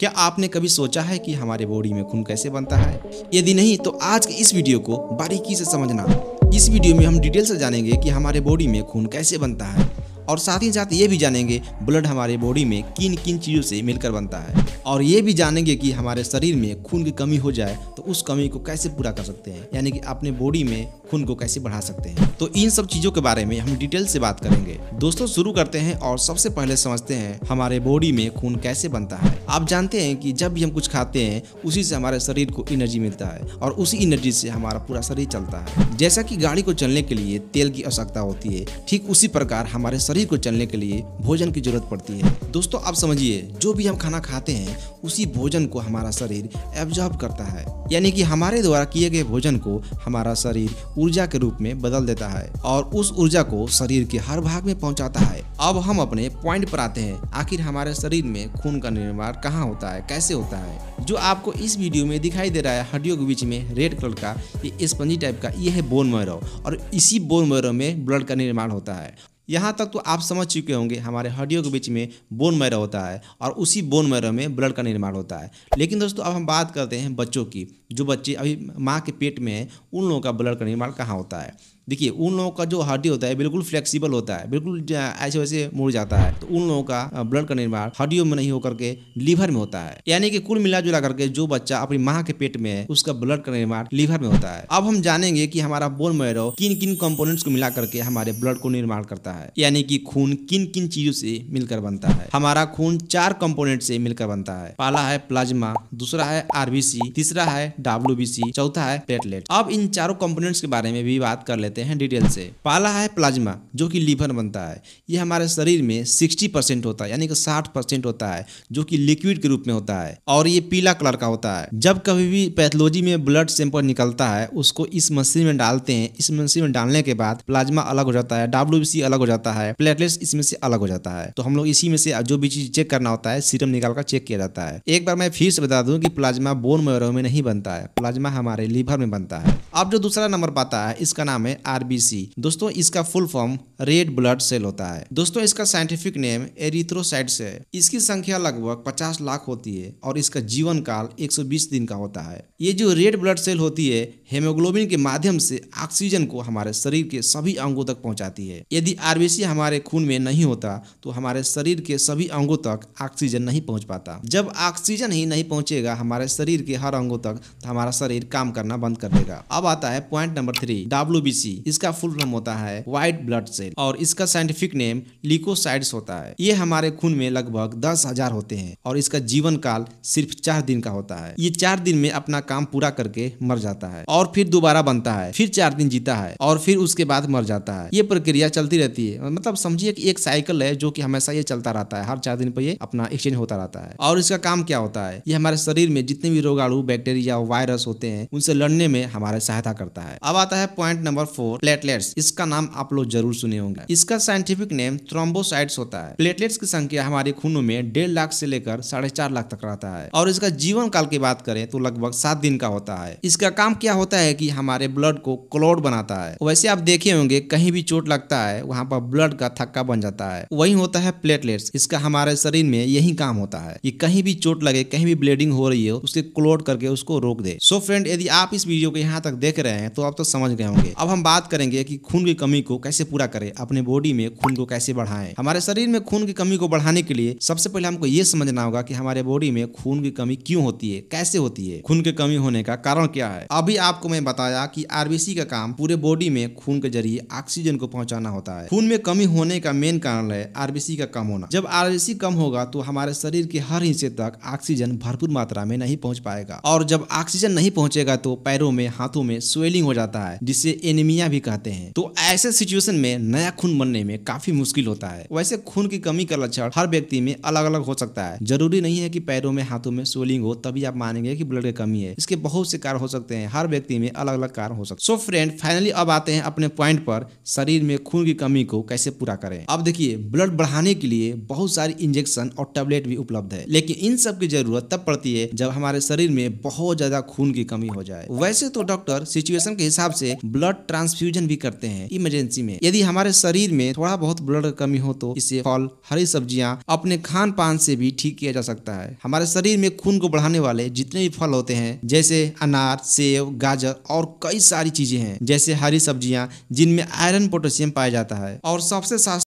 क्या आपने कभी सोचा है कि हमारे बॉडी में खून कैसे बनता है यदि नहीं तो आज के इस वीडियो को बारीकी से समझना इस वीडियो में हम डिटेल से जानेंगे कि हमारे बॉडी में खून कैसे बनता है और साथ ही साथ ये भी जानेंगे ब्लड हमारे बॉडी में किन किन चीज़ों से मिलकर बनता है और ये भी जानेंगे कि हमारे शरीर में खून की कमी हो जाए तो उस कमी को कैसे पूरा कर सकते हैं यानी कि अपने बॉडी में खून को कैसे बढ़ा सकते हैं तो इन सब चीज़ों के बारे में हम डिटेल से बात करेंगे दोस्तों शुरू करते हैं और सबसे पहले समझते हैं हमारे बॉडी में खून कैसे बनता है आप जानते हैं कि जब भी हम कुछ खाते हैं उसी से हमारे शरीर को एनर्जी मिलता है और उसी एनर्जी से हमारा पूरा शरीर चलता है जैसा कि गाड़ी को चलने के लिए तेल की आवश्यकता होती है ठीक उसी प्रकार हमारे शरीर सभी को चलने के लिए भोजन की जरूरत पड़ती है दोस्तों आप समझिए जो भी हम खाना खाते हैं उसी भोजन को हमारा शरीर एब्जॉर्ब करता है यानी कि हमारे द्वारा किए गए भोजन को हमारा शरीर ऊर्जा के रूप में बदल देता है और उस ऊर्जा को शरीर के हर भाग में पहुंचाता है अब हम अपने पॉइंट पर आते हैं आखिर हमारे शरीर में खून का निर्माण कहाँ होता है कैसे होता है जो आपको इस वीडियो में दिखाई दे रहा है हड्डियों के बीच में रेड कलर का ये स्पंजी टाइप का ये है बोन मैरो और इसी बोन मैरो में ब्लड का निर्माण होता है यहाँ तक तो आप समझ चुके होंगे हमारे हड्डियों के बीच में बोन मैरो होता है और उसी बोन मैरो में ब्लड का निर्माण होता है लेकिन दोस्तों अब हम बात करते हैं बच्चों की जो बच्चे अभी माँ के पेट में हैं उन लोगों का ब्लड का निर्माण कहाँ होता है देखिए उन लोगों का जो हड्डी होता है बिल्कुल फ्लेक्सिबल होता है बिल्कुल ऐसे वैसे मुड़ जाता है तो उन लोगों का ब्लड का निर्माण हड्डियों में नहीं होकर के लीवर में होता है यानी कि कुल मिला जुला करके जो बच्चा अपनी माँ के पेट में है उसका ब्लड का निर्माण लीवर में होता है अब हम जानेंगे की हमारा बोन मैरो किन किन कंपोनेंट्स को मिला करके हमारे ब्लड को निर्माण करता है यानी की खून किन किन चीजों से मिलकर बनता है हमारा खून चार कम्पोनेंट से मिलकर बनता है पहला है प्लाज्मा दूसरा है आरबीसी तीसरा है डब्ल्यू चौथा है प्लेटलेट अब इन चारों कम्पोनेंट्स के बारे में भी बात कर लेते लेते हैं डिटेल से पहला है प्लाज्मा जो कि लीवर बनता है ये हमारे शरीर में सिक्सटी परसेंट होता है यानी कि साठ परसेंट होता है जो कि लिक्विड के रूप में होता है और ये पीला कलर का होता है जब कभी भी पैथोलॉजी में ब्लड सैंपल निकलता है उसको इस मशीन में डालते हैं इस मशीन में डालने के बाद प्लाज्मा अलग हो जाता है डब्ल्यू अलग हो जाता है प्लेटलेट्स इसमें से अलग हो जाता है तो हम लोग इसी में से जो भी चीज चेक करना होता है सीरम निकाल कर चेक किया जाता है एक बार मैं फिर से बता दूँ की प्लाज्मा बोन मेरो में नहीं बनता है प्लाज्मा हमारे लीवर में बनता है अब जो दूसरा नंबर पाता है इसका नाम है आरबीसी दोस्तों इसका full form red blood cell होता है दोस्तों इसका साइंटिफिक नेम एरिथ्रोसाइट्स है इसकी संख्या लगभग 50 लाख होती है और इसका जीवन काल 120 दिन का होता है ये जो रेड ब्लड सेल होती है हेमोग्लोबिन के माध्यम से ऑक्सीजन को हमारे शरीर के सभी अंगों तक पहुंचाती है यदि आरबीसी हमारे खून में नहीं होता तो हमारे शरीर के सभी अंगों तक ऑक्सीजन नहीं पहुंच पाता जब ऑक्सीजन ही नहीं पहुंचेगा हमारे शरीर के हर अंगों तक तो हमारा शरीर काम करना बंद कर देगा अब आता है पॉइंट नंबर थ्री डब्ल्यू इसका फुल नाम होता है व्हाइट ब्लड सेल और इसका साइंटिफिक नेम लिकोसाइड्स होता है ये हमारे खून में लगभग दस हजार होते हैं और इसका जीवन काल सिर्फ चार दिन का होता है ये चार दिन में अपना काम पूरा करके मर जाता है और फिर दोबारा बनता है फिर चार दिन जीता है और फिर उसके बाद मर जाता है ये प्रक्रिया चलती रहती है मतलब समझिए कि एक साइकिल है जो कि हमेशा ये चलता रहता है हर चार दिन पर ये अपना एक्सचेंज होता रहता है और इसका काम क्या होता है ये हमारे शरीर में जितने भी रोगाणु बैक्टीरिया वायरस होते हैं उनसे लड़ने में हमारे सहायता करता है अब आता है पॉइंट नंबर फॉर प्लेटलेट्स इसका नाम आप लोग जरूर सुने होंगे इसका साइंटिफिक नेम थ्रोम्बोसाइट्स होता है प्लेटलेट्स की संख्या हमारे खूनों में डेढ़ लाख से लेकर साढ़े चार लाख तक रहता है और इसका जीवन काल की बात करें तो लगभग सात दिन का होता है इसका काम क्या होता है की हमारे ब्लड को क्लोड बनाता है वैसे आप देखे होंगे कहीं भी चोट लगता है वहाँ पर ब्लड का थक्का बन जाता है वही होता है प्लेटलेट्स इसका हमारे शरीर में यही काम होता है की कहीं भी चोट लगे कहीं भी ब्लीडिंग हो रही हो उसके क्लोड करके उसको रोक दे सो so फ्रेंड यदि आप इस वीडियो को यहाँ तक देख रहे हैं तो आप तो समझ गए होंगे अब हम बात करेंगे कि खून की कमी को कैसे पूरा करें अपने बॉडी में खून को कैसे बढ़ाएं हमारे शरीर में खून की कमी को बढ़ाने के लिए सबसे पहले हमको ये समझना होगा कि हमारे बॉडी में खून की कमी क्यों होती है कैसे होती है खून की कमी होने का कारण क्या है अभी आपको मैं बताया की आरबीसी का काम पूरे बॉडी में खून के जरिए ऑक्सीजन को पहुंचाना होता है खून में कमी होने का मेन कारण है आरबीसी का कम होना जब आरबीसी कम होगा तो हमारे शरीर के हर हिस्से तक ऑक्सीजन भरपूर मात्रा में नहीं पहुंच पाएगा और जब ऑक्सीजन नहीं पहुंचेगा तो पैरों में हाथों में स्वेलिंग हो जाता है जिससे एनिमिया एनीमिया भी कहते हैं तो ऐसे सिचुएशन में नया खून बनने में काफी मुश्किल होता है वैसे खून की कमी का लक्षण हर व्यक्ति में अलग अलग हो सकता है जरूरी नहीं है की पैरों में हाथों में सोलिंग हो तभी आप मानेंगे की ब्लड की कमी है इसके बहुत से कारण हो सकते हैं हर व्यक्ति में अलग अलग कारण हो सकते सो फ्रेंड फाइनली अब आते हैं अपने पॉइंट पर शरीर में खून की कमी को कैसे पूरा करें अब देखिए ब्लड बढ़ाने के लिए बहुत सारी इंजेक्शन और टेबलेट भी उपलब्ध है लेकिन इन सब की जरूरत तब पड़ती है जब हमारे शरीर में बहुत ज्यादा खून की कमी हो जाए वैसे तो डॉक्टर सिचुएशन के हिसाब से ब्लड ट्रांस ट्रांसफ्यूजन भी करते हैं इमरजेंसी में यदि हमारे शरीर में थोड़ा बहुत ब्लड कमी हो तो इसे फल हरी सब्जियाँ अपने खान पान से भी ठीक किया जा सकता है हमारे शरीर में खून को बढ़ाने वाले जितने भी फल होते हैं जैसे अनार सेब गाजर और कई सारी चीजें हैं जैसे हरी सब्जियां जिनमें आयरन पोटेशियम पाया जाता है और सबसे